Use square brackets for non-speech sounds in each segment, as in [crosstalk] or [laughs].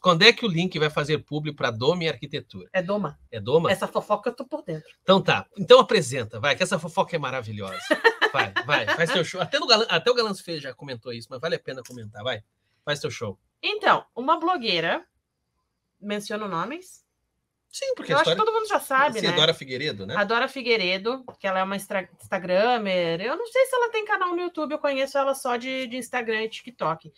Quando é que o Link vai fazer público para Doma e Arquitetura? É Doma. É Doma? Essa fofoca eu tô por dentro. Então tá. Então apresenta, vai, que essa fofoca é maravilhosa. Vai, vai, faz seu show. Até, Galan, até o Galanço Feio já comentou isso, mas vale a pena comentar, vai. Faz seu show. Então, uma blogueira, menciona nomes? Sim, porque eu história... acho que todo mundo já sabe, Sim, né? Adora Figueiredo, né? Adora Figueiredo, que ela é uma extra... Instagramer. Eu não sei se ela tem canal no YouTube, eu conheço ela só de, de Instagram e TikTok.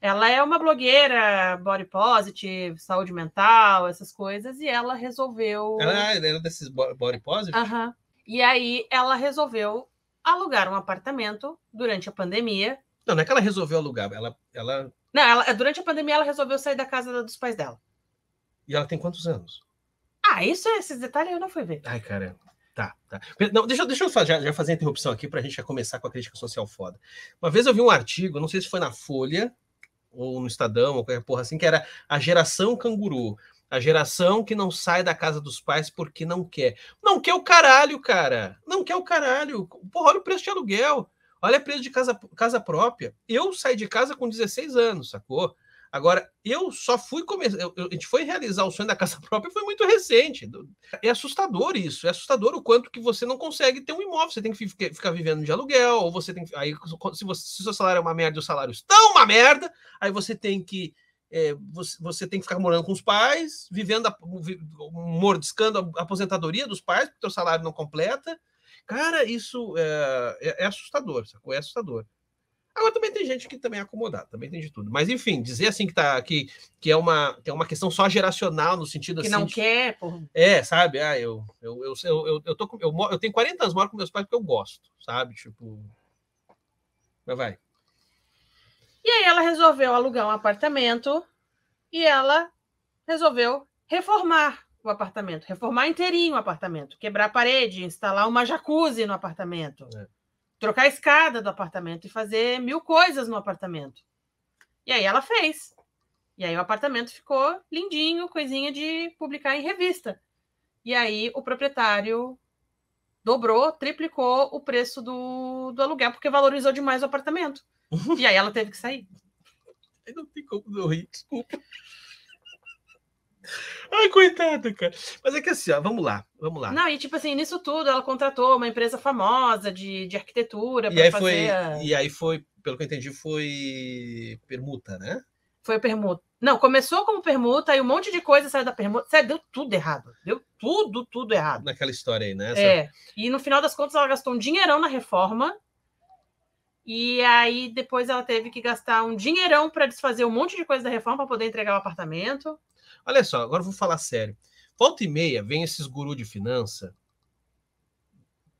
Ela é uma blogueira body positive, saúde mental, essas coisas, e ela resolveu. Ela é, era é desses body positive? Aham. Uhum. E aí ela resolveu alugar um apartamento durante a pandemia. Não, não é que ela resolveu alugar, ela. ela... Não, ela, durante a pandemia ela resolveu sair da casa dos pais dela. E ela tem quantos anos? Ah, isso, esses detalhes eu não fui ver. Ai, caramba. Tá, tá. Não, deixa, deixa eu já, já fazer a interrupção aqui para a gente já começar com a crítica social foda. Uma vez eu vi um artigo, não sei se foi na Folha ou no Estadão, ou qualquer porra assim, que era a geração canguru. A geração que não sai da casa dos pais porque não quer. Não quer o caralho, cara. Não quer o caralho. Porra, olha o preço de aluguel. Olha o preço de casa, casa própria. Eu saí de casa com 16 anos, sacou? Agora, eu só fui começar. A gente foi realizar o sonho da casa [laughs] própria foi muito recente. É assustador isso. É assustador o quanto que você não consegue ter um imóvel. Você tem que ficar vivendo de aluguel, ou você tem que. Aí, se, você, se o seu salário é uma merda e os salários estão uma merda, aí você tem que. É, você, você, tem que ficar morando com os pais, vivendo, a, mordiscando a aposentadoria dos pais, porque o seu salário não completa. Cara, isso é, é, é assustador, sacou? É assustador. Agora também tem gente que também é acomodada, também tem de tudo. Mas enfim, dizer assim que tá que, que é uma que é uma questão só geracional no sentido que assim. Que não quer, pô. É, sabe? Ah, eu eu, eu, eu, eu, eu tô com, eu, eu tenho 40 anos, moro com meus pais porque eu gosto, sabe? Tipo Mas vai. E aí ela resolveu alugar um apartamento e ela resolveu reformar o apartamento, reformar inteirinho o apartamento, quebrar a parede, instalar uma jacuzzi no apartamento. É trocar a escada do apartamento e fazer mil coisas no apartamento. E aí ela fez. E aí o apartamento ficou lindinho, coisinha de publicar em revista. E aí o proprietário dobrou, triplicou o preço do, do aluguel, porque valorizou demais o apartamento. [laughs] E aí ela teve que sair. não tem como eu rir, desculpa. Ai, coitada, cara. Mas é que assim, ó, vamos lá, vamos lá. Não, e tipo assim, nisso tudo, ela contratou uma empresa famosa de, de arquitetura para fazer... Foi, E aí foi, pelo que eu entendi, foi permuta, né? Foi permuta. Não, começou como permuta, aí um monte de coisa saiu da permuta. Sério, deu tudo errado. Deu tudo, tudo errado. Naquela história aí, né? É. Essa... É. E no final das contas, ela gastou um dinheirão na reforma. E aí depois ela teve que gastar um dinheirão para desfazer um monte de coisa da reforma para poder entregar o apartamento. Olha só, agora eu vou falar sério. Volta e meia vem esses gurus de finança,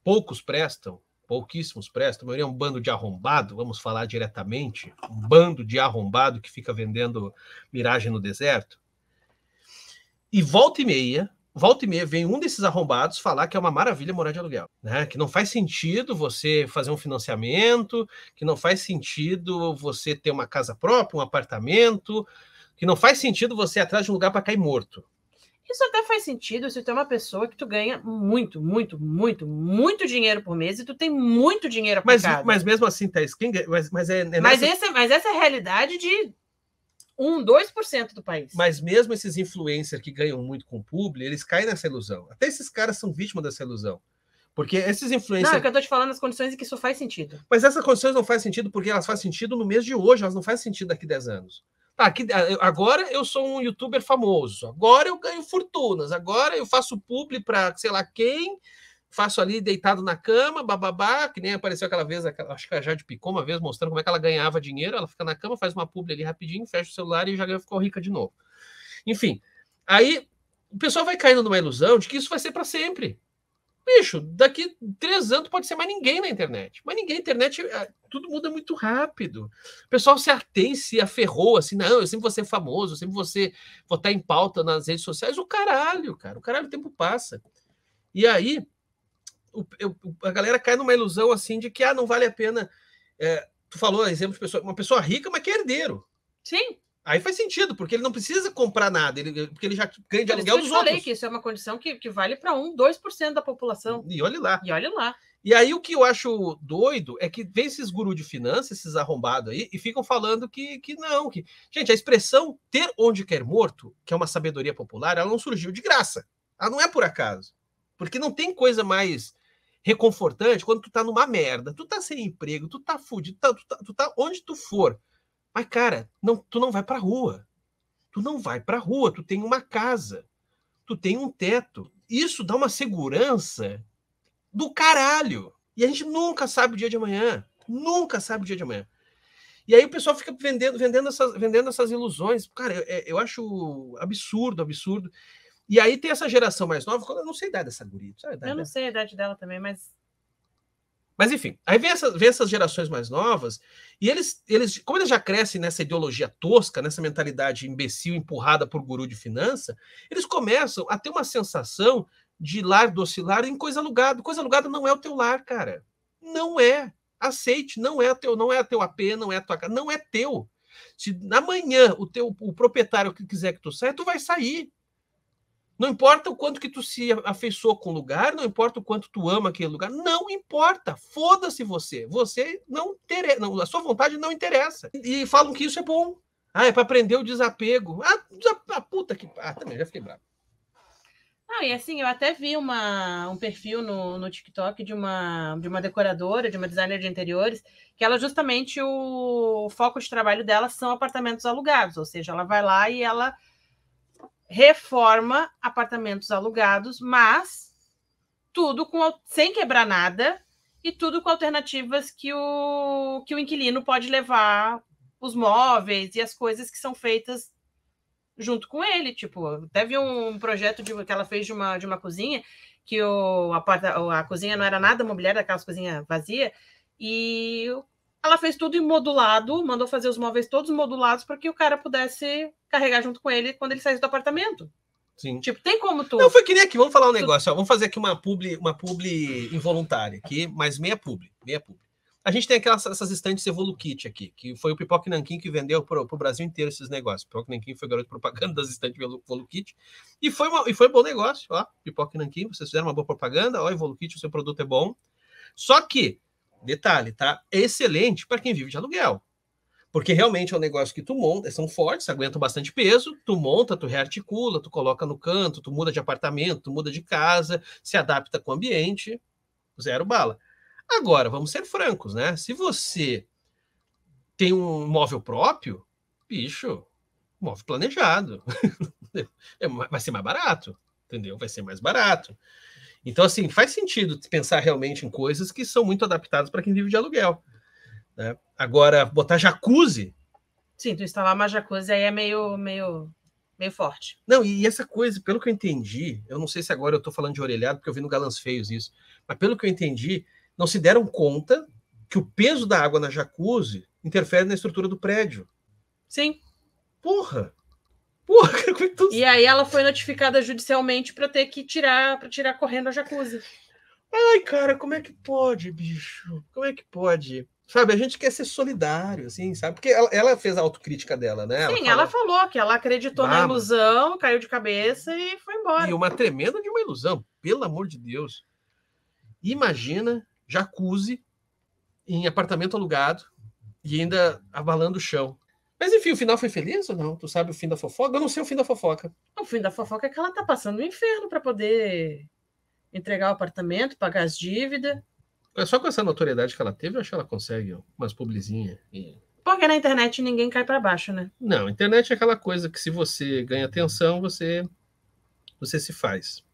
poucos prestam, pouquíssimos prestam, a maioria é um bando de arrombado, vamos falar diretamente, um bando de arrombado que fica vendendo miragem no deserto. E volta e meia, volta e meia vem um desses arrombados falar que é uma maravilha morar de aluguel, né? Que não faz sentido você fazer um financiamento, que não faz sentido você ter uma casa própria, um apartamento, que não faz sentido você ir atrás de um lugar para cair morto. Isso até faz sentido se tu é uma pessoa que tu ganha muito, muito, muito, muito dinheiro por mês e tu tem muito dinheiro para Mas, mas mesmo assim, Thaís, tá quem ganha, mas, mas, é, é nessa... mas, essa, é, mas essa é a realidade de 1, 2% do país. Mas mesmo esses influencers que ganham muito com o publi, eles caem nessa ilusão. Até esses caras são vítimas dessa ilusão. Porque esses influencers. Não, é que eu tô te falando as condições em que isso faz sentido. Mas essas condições não faz sentido porque elas fazem sentido no mês de hoje, elas não fazem sentido daqui 10 anos. Tá, aqui, ah, agora eu sou um youtuber famoso, agora eu ganho fortunas, agora eu faço publi para sei lá quem, faço ali deitado na cama, bababá, que nem apareceu aquela vez, acho que a Jade picou uma vez mostrando como é que ela ganhava dinheiro, ela fica na cama, faz uma publi ali rapidinho, fecha o celular e já ficou rica de novo. Enfim, aí o pessoal vai caindo numa ilusão de que isso vai ser para sempre. Bicho, daqui três anos pode ser mais ninguém na internet. Mas ninguém, internet, é, tudo muda muito rápido. O pessoal se atém, se aferrou, assim, não, eu sempre vou ser famoso, eu sempre vou ser, vou estar em pauta nas redes sociais. O caralho, cara, o caralho, o tempo passa. E aí, o, eu, a galera cai numa ilusão, assim, de que, ah, não vale a pena... É, tu falou exemplo de pessoa, uma pessoa rica, mas que é herdeiro. Sim. Aí faz sentido, porque ele não precisa comprar nada, ele, porque ele já ganha de aluguel dos outros. Eu falei que isso é uma condição que, que vale para 1, 2% da população. E olhe lá. E olhe lá. E aí o que eu acho doido é que vem esses gurus de finanças, esses arrombados aí, e ficam falando que, que não. que Gente, a expressão ter onde quer morto, que é uma sabedoria popular, ela não surgiu de graça. Ela não é por acaso. Porque não tem coisa mais reconfortante quando tu tá numa merda, tu tá sem emprego, tu tá fudido, tu tá, tu tá, tu tá onde tu for mas, cara, não, tu não vai para rua. Tu não vai para rua, tu tem uma casa, tu tem um teto. Isso dá uma segurança do caralho. E a gente nunca sabe o dia de amanhã. Nunca sabe o dia de amanhã. E aí o pessoal fica vendendo, vendendo, essas, vendendo essas ilusões. Cara, eu, é, eu acho absurdo, absurdo. E aí tem essa geração mais nova, eu não sei a idade dessa guria. Sabe idade eu não sei a idade dela também, mas mas enfim, aí vem, essa, vem essas gerações mais novas e eles, eles, como eles já crescem nessa ideologia tosca, nessa mentalidade imbecil empurrada por guru de finança, eles começam a ter uma sensação de lar docilar em coisa alugada. Coisa alugada não é o teu lar, cara. Não é. Aceite, não é teu, não é teu AP, não é tua casa, não é teu. Se amanhã o teu o proprietário que quiser que tu saia, tu vai sair. Não importa o quanto que tu se afeiçoou com o lugar, não importa o quanto tu ama aquele lugar, não importa. Foda-se você. Você não interessa, não, a sua vontade não interessa. E falam que isso é bom. Ah, é para aprender o desapego. Ah, a ah, puta que. Ah, também já fiquei bravo. Ah, e assim, eu até vi uma, um perfil no, no TikTok de uma, de uma decoradora, de uma designer de interiores, que ela justamente o, o foco de trabalho dela são apartamentos alugados, ou seja, ela vai lá e ela reforma apartamentos alugados, mas tudo com, sem quebrar nada e tudo com alternativas que o, que o inquilino pode levar os móveis e as coisas que são feitas junto com ele. Tipo, teve um projeto de, que ela fez de uma, de uma cozinha, que o, a, porta, a cozinha não era nada mobiliária, aquela cozinha vazia, e ela fez tudo em modulado, mandou fazer os móveis todos modulados para que o cara pudesse carregar junto com ele quando ele saísse do apartamento. Sim. Tipo, tem como tu. Não, foi que nem aqui, vamos falar um negócio, ó, Vamos fazer aqui uma publi, uma publi involuntária aqui, mas meia publi, meia publi. A gente tem aquelas essas estantes Evolukit aqui, que foi o Pipoque Nanquim que vendeu para o Brasil inteiro esses negócios. Pipoque Nanquim foi garoto de propaganda das estantes Evolukit. E foi, uma, e foi um bom negócio, ó. Pipoque Nanquim, vocês fizeram uma boa propaganda, ó, Evolukit, o seu produto é bom. Só que Detalhe, tá? É excelente para quem vive de aluguel. Porque realmente é um negócio que tu monta, são fortes, aguentam bastante peso, tu monta, tu rearticula, tu coloca no canto, tu muda de apartamento, tu muda de casa, se adapta com o ambiente, zero bala. Agora, vamos ser francos, né? Se você tem um móvel próprio, bicho, móvel planejado. [laughs] É, vai ser mais barato, entendeu? Vai ser mais barato. Então, assim, faz sentido pensar realmente em coisas que são muito adaptadas para quem vive de aluguel. Né? Agora, botar jacuzzi. Sim, tu instalar uma jacuzzi aí é meio, meio, meio forte. Não, e essa coisa, pelo que eu entendi, eu não sei se agora eu estou falando de orelhado, porque eu vi no Galãs Feios isso, mas pelo que eu entendi, não se deram conta que o peso da água na jacuzzi interfere na estrutura do prédio. Sim. Porra! Porra, é tu... E aí ela foi notificada judicialmente para ter que tirar, para tirar correndo a jacuzzi. Ai, cara, como é que pode, bicho? Como é que pode? Sabe, a gente quer ser solidário, assim, sabe? Porque ela, ela fez a autocrítica dela, né? Ela Sim, ela falou que ela acreditou Baba. na ilusão, caiu de cabeça e foi embora. E uma tremenda de uma ilusão, pelo amor de Deus. Imagina jacuzzi em apartamento alugado e ainda abalando o chão. Mas enfim, o final foi feliz ou não? Tu sabe o fim da fofoca? Eu não sei o fim da fofoca. O fim da fofoca é que ela tá passando um inferno para poder entregar o apartamento, pagar as dívidas. É só com essa notoriedade que ela teve, eu acho que ela consegue umas publizinhas. Porque na internet ninguém cai para baixo, né? Não, a internet é aquela coisa que se você ganha atenção, você você se faz.